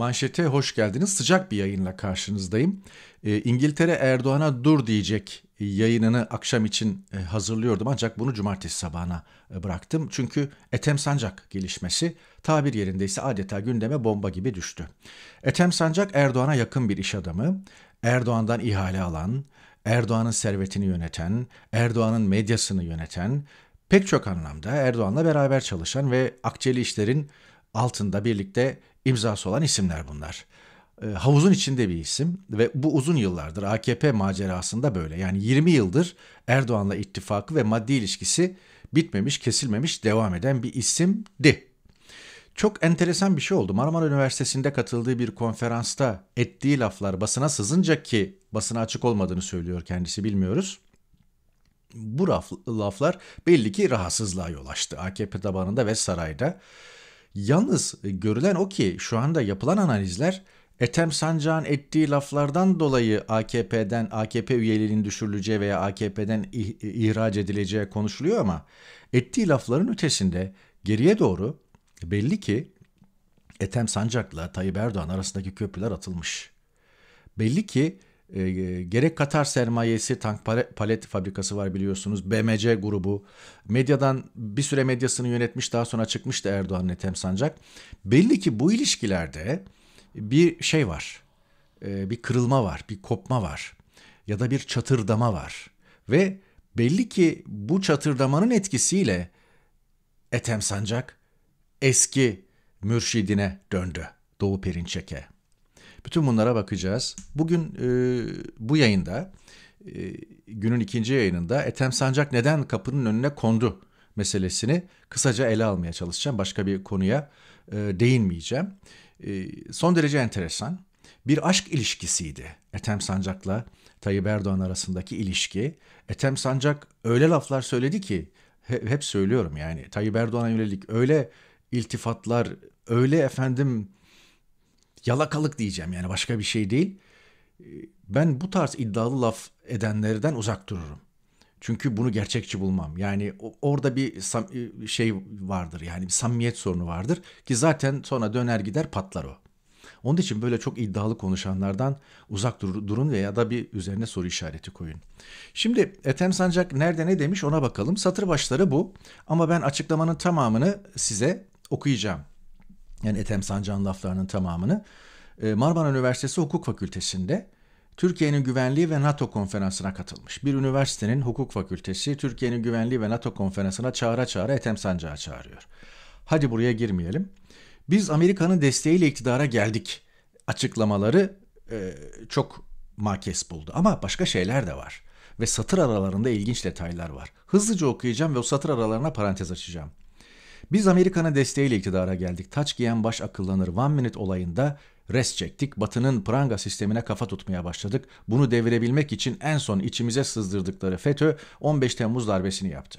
Manşete hoş geldiniz. Sıcak bir yayınla karşınızdayım. E, İngiltere Erdoğan'a dur diyecek yayınını akşam için e, hazırlıyordum ancak bunu cumartesi sabahına e, bıraktım. Çünkü Ethem Sancak gelişmesi tabir yerindeyse adeta gündeme bomba gibi düştü. Ethem Sancak Erdoğan'a yakın bir iş adamı, Erdoğan'dan ihale alan, Erdoğan'ın servetini yöneten, Erdoğan'ın medyasını yöneten, pek çok anlamda Erdoğan'la beraber çalışan ve akçeli işlerin altında birlikte imzası olan isimler bunlar. Ee, havuzun içinde bir isim ve bu uzun yıllardır AKP macerasında böyle. Yani 20 yıldır Erdoğan'la ittifakı ve maddi ilişkisi bitmemiş, kesilmemiş, devam eden bir isimdi. Çok enteresan bir şey oldu. Marmara Üniversitesi'nde katıldığı bir konferansta ettiği laflar basına sızınca ki basına açık olmadığını söylüyor kendisi bilmiyoruz. Bu laflar belli ki rahatsızlığa yol açtı AKP tabanında ve sarayda. Yalnız e, görülen o ki şu anda yapılan analizler Etem Sancak'ın ettiği laflardan dolayı AKP'den AKP üyeliğinin düşürüleceği veya AKP'den e, ihraç edileceği konuşuluyor ama ettiği lafların ötesinde geriye doğru belli ki Etem Sancak'la Tayyip Erdoğan arasındaki köprüler atılmış. Belli ki ee, e, gerek Katar sermayesi tank palet fabrikası var biliyorsunuz. BMC grubu. Medyadan bir süre medyasını yönetmiş daha sonra çıkmıştı Erdoğan Netem Sancak. Belli ki bu ilişkilerde bir şey var. E, bir kırılma var, bir kopma var. Ya da bir çatırdama var. Ve belli ki bu çatırdamanın etkisiyle etem Sancak eski mürşidine döndü. Doğu Perinçek'e. Bütün bunlara bakacağız. Bugün e, bu yayında e, günün ikinci yayınında Ethem Sancak neden kapının önüne kondu meselesini kısaca ele almaya çalışacağım. Başka bir konuya e, değinmeyeceğim. E, son derece enteresan. Bir aşk ilişkisiydi Ethem Sancak'la Tayyip Erdoğan arasındaki ilişki. Ethem Sancak öyle laflar söyledi ki hep söylüyorum yani Tayyip Erdoğan'a yönelik öyle iltifatlar, öyle efendim yalakalık diyeceğim yani başka bir şey değil. Ee, ben bu tarz iddialı laf edenlerden uzak dururum. Çünkü bunu gerçekçi bulmam. Yani orada bir e, şey vardır yani bir samimiyet sorunu vardır ki zaten sonra döner gider patlar o. Onun için böyle çok iddialı konuşanlardan uzak dur- durun veya da bir üzerine soru işareti koyun. Şimdi Ethem Sancak nerede ne demiş ona bakalım. Satır başları bu ama ben açıklamanın tamamını size okuyacağım yani Ethem Sancan laflarının tamamını ee, Marmara Üniversitesi Hukuk Fakültesi'nde Türkiye'nin güvenliği ve NATO konferansına katılmış. Bir üniversitenin hukuk fakültesi Türkiye'nin güvenliği ve NATO konferansına çağıra çağıra Ethem Sancağı çağırıyor. Hadi buraya girmeyelim. Biz Amerika'nın desteğiyle iktidara geldik açıklamaları e, çok makes buldu. Ama başka şeyler de var ve satır aralarında ilginç detaylar var. Hızlıca okuyacağım ve o satır aralarına parantez açacağım. Biz Amerika'nın desteğiyle iktidara geldik. Taç giyen baş akıllanır. One Minute olayında Rest çektik, batının pranga sistemine kafa tutmaya başladık. Bunu devirebilmek için en son içimize sızdırdıkları FETÖ 15 Temmuz darbesini yaptı.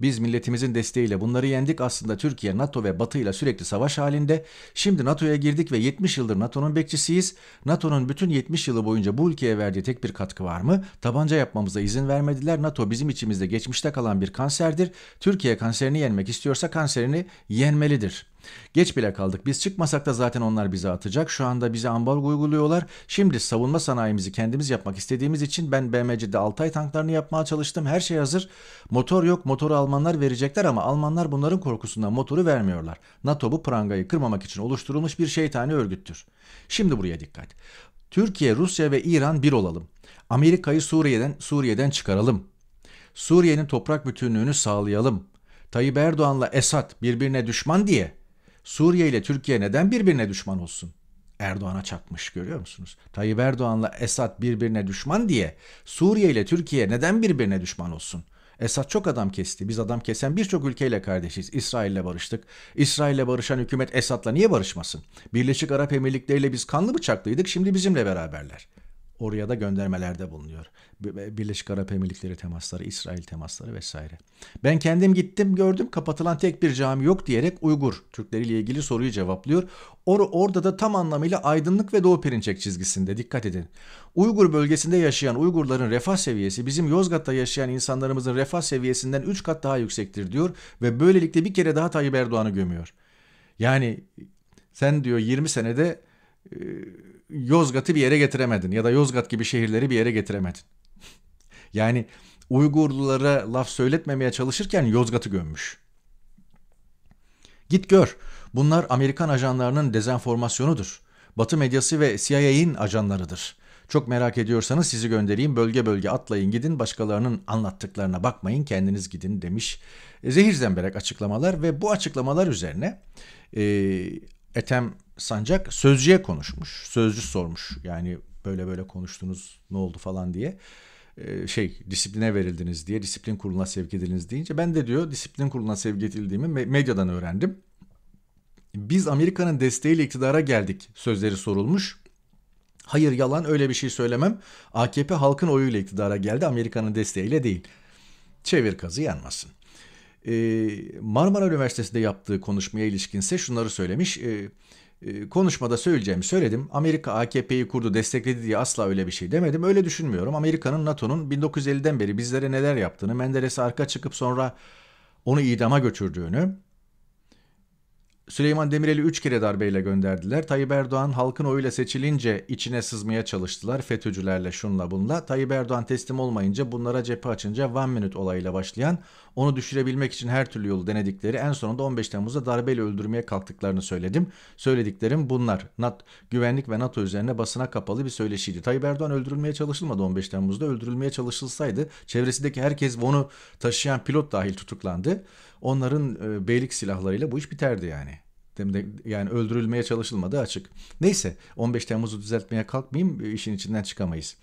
Biz milletimizin desteğiyle bunları yendik. Aslında Türkiye NATO ve Batı ile sürekli savaş halinde. Şimdi NATO'ya girdik ve 70 yıldır NATO'nun bekçisiyiz. NATO'nun bütün 70 yılı boyunca bu ülkeye verdiği tek bir katkı var mı? Tabanca yapmamıza izin vermediler. NATO bizim içimizde geçmişte kalan bir kanserdir. Türkiye kanserini yenmek istiyorsa kanserini yenmelidir.'' Geç bile kaldık. Biz çıkmasak da zaten onlar bizi atacak. Şu anda bize ambargo uyguluyorlar. Şimdi savunma sanayimizi kendimiz yapmak istediğimiz için ben BMC'de Altay tanklarını yapmaya çalıştım. Her şey hazır. Motor yok. Motoru Almanlar verecekler ama Almanlar bunların korkusundan motoru vermiyorlar. NATO bu prangayı kırmamak için oluşturulmuş bir şeytani örgüttür. Şimdi buraya dikkat. Türkiye, Rusya ve İran bir olalım. Amerika'yı Suriye'den Suriye'den çıkaralım. Suriye'nin toprak bütünlüğünü sağlayalım. Tayyip Erdoğan'la Esad birbirine düşman diye Suriye ile Türkiye neden birbirine düşman olsun? Erdoğan'a çakmış görüyor musunuz? Tayyip Erdoğan'la Esad birbirine düşman diye Suriye ile Türkiye neden birbirine düşman olsun? Esad çok adam kesti. Biz adam kesen birçok ülkeyle kardeşiz. İsrail'le barıştık. İsrail'le barışan hükümet Esad'la niye barışmasın? Birleşik Arap Emirlikleri ile biz kanlı bıçaklıydık. Şimdi bizimle beraberler. Oraya da göndermelerde bulunuyor. Birleşik Arap Emirlikleri temasları, İsrail temasları vesaire. Ben kendim gittim gördüm kapatılan tek bir cami yok diyerek Uygur Türkleriyle ilgili soruyu cevaplıyor. Or orada da tam anlamıyla aydınlık ve Doğu Perinçek çizgisinde dikkat edin. Uygur bölgesinde yaşayan Uygurların refah seviyesi bizim Yozgat'ta yaşayan insanlarımızın refah seviyesinden 3 kat daha yüksektir diyor ve böylelikle bir kere daha Tayyip Erdoğan'ı gömüyor. Yani sen diyor 20 senede e Yozgat'ı bir yere getiremedin ya da Yozgat gibi şehirleri bir yere getiremedin. yani Uygurlulara laf söyletmemeye çalışırken Yozgat'ı gömmüş. Git gör. Bunlar Amerikan ajanlarının dezenformasyonudur. Batı medyası ve CIA'in ajanlarıdır. Çok merak ediyorsanız sizi göndereyim. Bölge bölge atlayın gidin. Başkalarının anlattıklarına bakmayın. Kendiniz gidin demiş. E, Zehir zemberek açıklamalar ve bu açıklamalar üzerine e, Etem Sancak sözcüye konuşmuş. Sözcü sormuş. Yani böyle böyle konuştunuz ne oldu falan diye ee, şey disipline verildiniz diye disiplin kuruluna sevk ediliniz deyince ben de diyor disiplin kuruluna sevk edildiğimi medyadan öğrendim. Biz Amerika'nın desteğiyle iktidara geldik sözleri sorulmuş. Hayır yalan öyle bir şey söylemem. AKP halkın oyuyla iktidara geldi Amerika'nın desteğiyle değil. Çevir kazı yanmasın. Ee, Marmara Üniversitesi'nde yaptığı konuşmaya ilişkinse şunları söylemiş. Ee, e, konuşmada söyleyeceğimi söyledim. Amerika AKP'yi kurdu destekledi diye asla öyle bir şey demedim. Öyle düşünmüyorum. Amerika'nın NATO'nun 1950'den beri bizlere neler yaptığını, Menderes'e arka çıkıp sonra onu idama götürdüğünü, Süleyman Demirel'i 3 kere darbeyle gönderdiler. Tayyip Erdoğan halkın oyuyla seçilince içine sızmaya çalıştılar FETÖ'cülerle şunla bunla. Tayyip Erdoğan teslim olmayınca bunlara cephe açınca one minute olayıyla başlayan onu düşürebilmek için her türlü yolu denedikleri en sonunda 15 Temmuz'da darbeyle öldürmeye kalktıklarını söyledim. Söylediklerim bunlar. NAT, güvenlik ve NATO üzerine basına kapalı bir söyleşiydi. Tayyip Erdoğan öldürülmeye çalışılmadı 15 Temmuz'da. Öldürülmeye çalışılsaydı çevresindeki herkes onu taşıyan pilot dahil tutuklandı onların e, beylik silahlarıyla bu iş biterdi yani. Yani öldürülmeye çalışılmadı açık. Neyse 15 Temmuz'u düzeltmeye kalkmayayım e, işin içinden çıkamayız.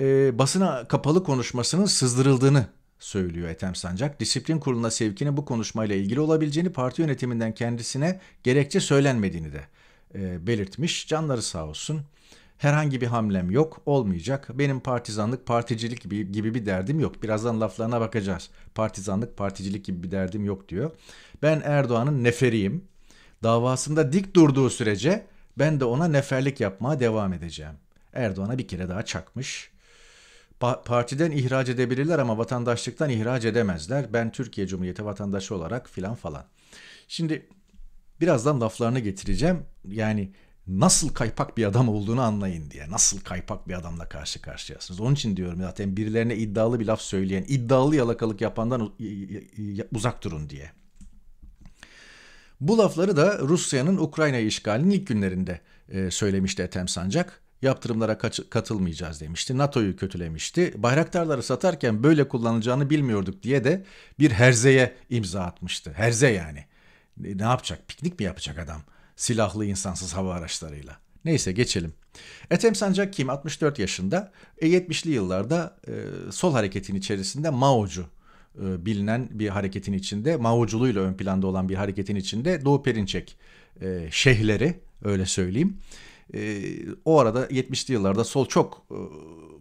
E, basına kapalı konuşmasının sızdırıldığını söylüyor Ethem Sancak. Disiplin kuruluna sevkinin bu konuşmayla ilgili olabileceğini parti yönetiminden kendisine gerekçe söylenmediğini de e, belirtmiş. Canları sağ olsun. Herhangi bir hamlem yok, olmayacak. Benim partizanlık, particilik gibi, gibi bir derdim yok. Birazdan laflarına bakacağız. Partizanlık, particilik gibi bir derdim yok diyor. Ben Erdoğan'ın neferiyim. Davasında dik durduğu sürece ben de ona neferlik yapmaya devam edeceğim. Erdoğan'a bir kere daha çakmış. Pa- partiden ihraç edebilirler ama vatandaşlıktan ihraç edemezler. Ben Türkiye Cumhuriyeti vatandaşı olarak filan falan. Şimdi birazdan laflarını getireceğim. Yani nasıl kaypak bir adam olduğunu anlayın diye. Nasıl kaypak bir adamla karşı karşıyasınız. Onun için diyorum zaten birilerine iddialı bir laf söyleyen, iddialı yalakalık yapandan uzak durun diye. Bu lafları da Rusya'nın Ukrayna işgalinin ilk günlerinde e, söylemişti Ethem Sancak. Yaptırımlara katılmayacağız demişti. NATO'yu kötülemişti. Bayraktarları satarken böyle kullanacağını bilmiyorduk diye de bir herzeye imza atmıştı. Herze yani. Ne yapacak? Piknik mi yapacak adam? silahlı insansız hava araçlarıyla. Neyse geçelim. Ethem Sancak Kim 64 yaşında. E, 70'li yıllarda e, sol hareketin içerisinde Mao'cu e, bilinen bir hareketin içinde Mao'culuğuyla ön planda olan bir hareketin içinde Doğu Perinçek e, şeyhleri öyle söyleyeyim. E, o arada 70'li yıllarda sol çok e,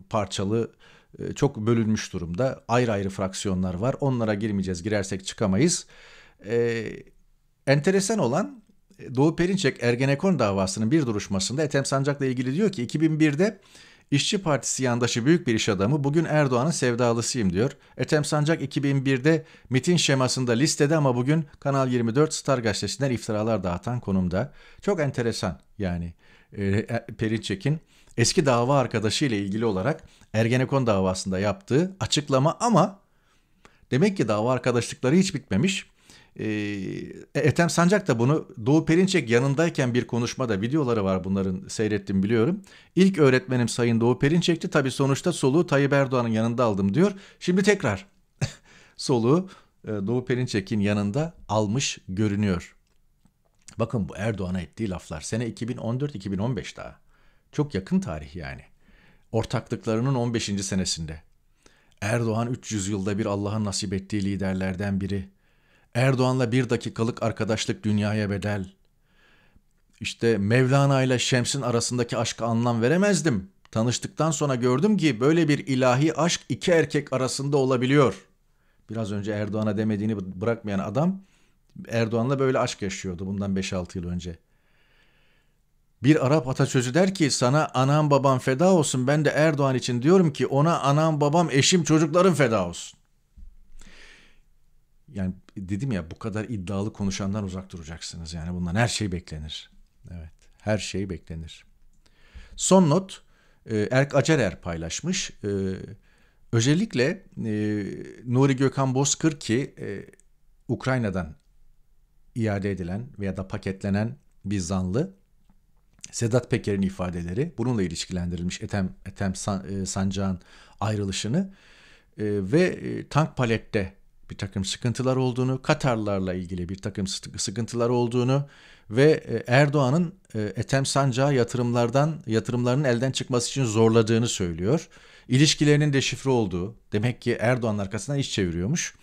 parçalı e, çok bölünmüş durumda. Ayrı ayrı fraksiyonlar var. Onlara girmeyeceğiz. Girersek çıkamayız. E, enteresan olan Doğu Perinçek Ergenekon davasının bir duruşmasında Ethem Sancak'la ilgili diyor ki 2001'de İşçi Partisi yandaşı büyük bir iş adamı bugün Erdoğan'ın sevdalısıyım diyor. Ethem Sancak 2001'de mitin şemasında listede ama bugün Kanal 24 Star gazetesinden iftiralar dağıtan konumda. Çok enteresan yani e, e, Perinçek'in eski dava arkadaşı ile ilgili olarak Ergenekon davasında yaptığı açıklama ama demek ki dava arkadaşlıkları hiç bitmemiş. Ee, e, Ethem Sancak da bunu Doğu Perinçek yanındayken bir konuşmada videoları var bunların seyrettim biliyorum. İlk öğretmenim Sayın Doğu Perinçek'ti. Tabi sonuçta soluğu Tayyip Erdoğan'ın yanında aldım diyor. Şimdi tekrar soluğu e, Doğu Perinçek'in yanında almış görünüyor. Bakın bu Erdoğan'a ettiği laflar. Sene 2014-2015 daha. Çok yakın tarih yani. Ortaklıklarının 15. senesinde. Erdoğan 300 yılda bir Allah'ın nasip ettiği liderlerden biri. Erdoğan'la bir dakikalık arkadaşlık dünyaya bedel. İşte Mevlana ile Şems'in arasındaki aşka anlam veremezdim. Tanıştıktan sonra gördüm ki böyle bir ilahi aşk iki erkek arasında olabiliyor. Biraz önce Erdoğan'a demediğini bırakmayan adam Erdoğan'la böyle aşk yaşıyordu bundan 5-6 yıl önce. Bir Arap atasözü der ki sana anam babam feda olsun ben de Erdoğan için diyorum ki ona anam babam eşim çocuklarım feda olsun. Yani dedim ya bu kadar iddialı konuşanlar uzak duracaksınız. Yani bundan her şey beklenir. Evet her şey beklenir. Son not e, Erk Acerer paylaşmış. E, özellikle e, Nuri Gökhan Bozkır ki Ukrayna'dan iade edilen veya da paketlenen bir zanlı Sedat Peker'in ifadeleri bununla ilişkilendirilmiş Ethem, Ethem San, e, Sancağ'ın ayrılışını e, ve e, tank palette bir takım sıkıntılar olduğunu, Katarlarla ilgili bir takım sıkıntılar olduğunu ve e, Erdoğan'ın e, Etem Sancağı yatırımlardan yatırımlarının elden çıkması için zorladığını söylüyor. İlişkilerinin de şifre olduğu, demek ki Erdoğan arkasından iş çeviriyormuş.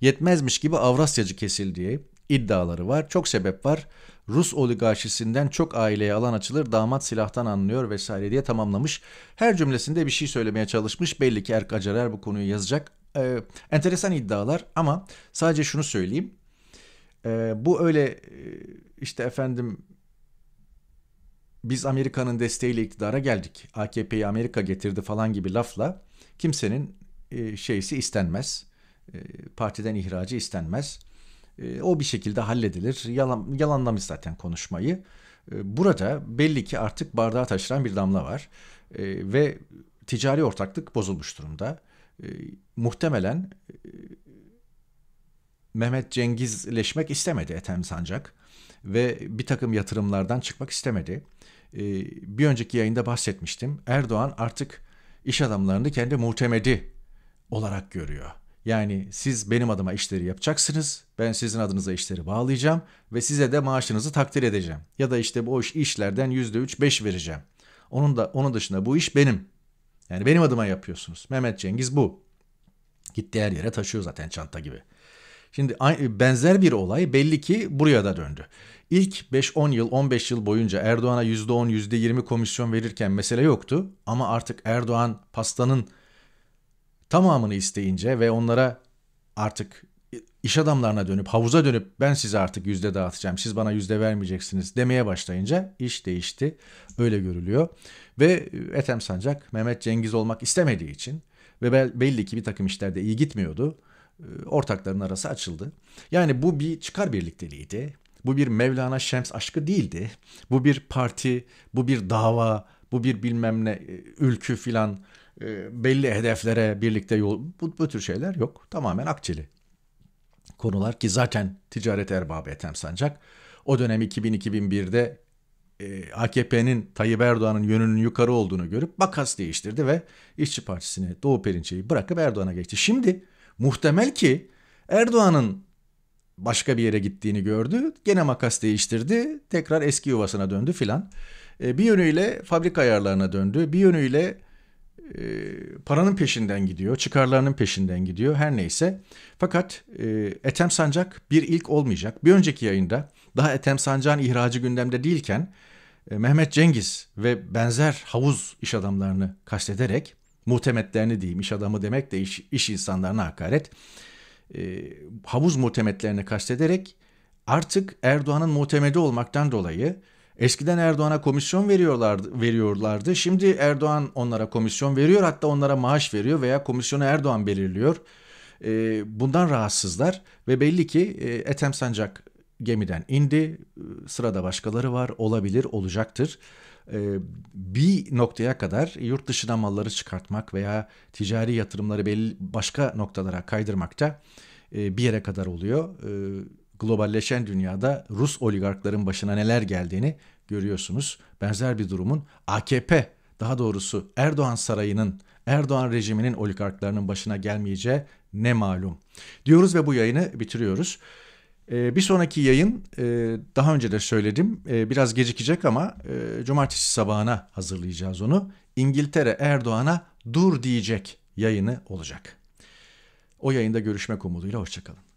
Yetmezmiş gibi Avrasyacı kesildiği iddiaları var. Çok sebep var. Rus oligarşisinden çok aileye alan açılır, damat silahtan anlıyor vesaire diye tamamlamış. Her cümlesinde bir şey söylemeye çalışmış. Belli ki Erk Acarer bu konuyu yazacak e, enteresan iddialar ama sadece şunu söyleyeyim. E, bu öyle e, işte efendim biz Amerika'nın desteğiyle iktidara geldik. AKP'yi Amerika getirdi falan gibi lafla kimsenin e, şeysi istenmez. E, partiden ihracı istenmez. E, o bir şekilde halledilir. Yalan, yalanlamış zaten konuşmayı. E, burada belli ki artık bardağa taşıran bir damla var. E, ve ticari ortaklık bozulmuş durumda e, muhtemelen e, Mehmet Cengizleşmek istemedi Ethem Sancak ve bir takım yatırımlardan çıkmak istemedi. E, bir önceki yayında bahsetmiştim. Erdoğan artık iş adamlarını kendi muhtemedi olarak görüyor. Yani siz benim adıma işleri yapacaksınız, ben sizin adınıza işleri bağlayacağım ve size de maaşınızı takdir edeceğim. Ya da işte bu iş işlerden %3-5 vereceğim. Onun da onun dışında bu iş benim yani benim adıma yapıyorsunuz. Mehmet Cengiz bu. Gitti her yere taşıyor zaten çanta gibi. Şimdi benzer bir olay belli ki buraya da döndü. İlk 5-10 yıl, 15 yıl boyunca Erdoğan'a %10, %20 komisyon verirken mesele yoktu. Ama artık Erdoğan pastanın tamamını isteyince ve onlara artık iş adamlarına dönüp havuza dönüp ben size artık yüzde dağıtacağım siz bana yüzde vermeyeceksiniz demeye başlayınca iş değişti öyle görülüyor ve e, Ethem Sancak Mehmet Cengiz olmak istemediği için ve belli ki bir takım işlerde iyi gitmiyordu e, ortakların arası açıldı. Yani bu bir çıkar birlikteliğiydi. Bu bir Mevlana Şems aşkı değildi. Bu bir parti, bu bir dava, bu bir bilmem ne e, ülkü filan belli hedeflere birlikte yol bu, bu tür şeyler yok. Tamamen akçeli konular ki zaten ticaret erbabı Ethem Sancak. O dönem 2000-2001'de e, AKP'nin Tayyip Erdoğan'ın yönünün yukarı olduğunu görüp makas değiştirdi ve İşçi Partisi'ni Doğu Perinçe'yi bırakıp Erdoğan'a geçti. Şimdi muhtemel ki Erdoğan'ın başka bir yere gittiğini gördü. Gene makas değiştirdi. Tekrar eski yuvasına döndü filan. E, bir yönüyle fabrika ayarlarına döndü. Bir yönüyle e, paranın peşinden gidiyor, çıkarlarının peşinden gidiyor her neyse. Fakat e, Ethem Sancak bir ilk olmayacak. Bir önceki yayında daha Ethem Sancak'ın ihracı gündemde değilken e, Mehmet Cengiz ve benzer havuz iş adamlarını kastederek muhtemetlerini diyeyim iş adamı demek de iş, iş insanlarına hakaret e, havuz muhtemetlerini kastederek artık Erdoğan'ın muhtemedi olmaktan dolayı Eskiden Erdoğan'a komisyon veriyorlardı, veriyorlardı. Şimdi Erdoğan onlara komisyon veriyor, hatta onlara maaş veriyor veya komisyonu Erdoğan belirliyor. Ee, bundan rahatsızlar ve belli ki e, Ethem Sancak gemiden indi. Sırada başkaları var, olabilir, olacaktır ee, bir noktaya kadar yurt dışına malları çıkartmak veya ticari yatırımları belli başka noktalara kaydırmakta da e, bir yere kadar oluyor. Ee, globalleşen dünyada Rus oligarkların başına neler geldiğini görüyorsunuz. Benzer bir durumun AKP daha doğrusu Erdoğan sarayının, Erdoğan rejiminin oligarklarının başına gelmeyeceği ne malum. Diyoruz ve bu yayını bitiriyoruz. Ee, bir sonraki yayın e, daha önce de söyledim e, biraz gecikecek ama e, cumartesi sabahına hazırlayacağız onu. İngiltere Erdoğan'a dur diyecek yayını olacak. O yayında görüşmek umuduyla hoşçakalın.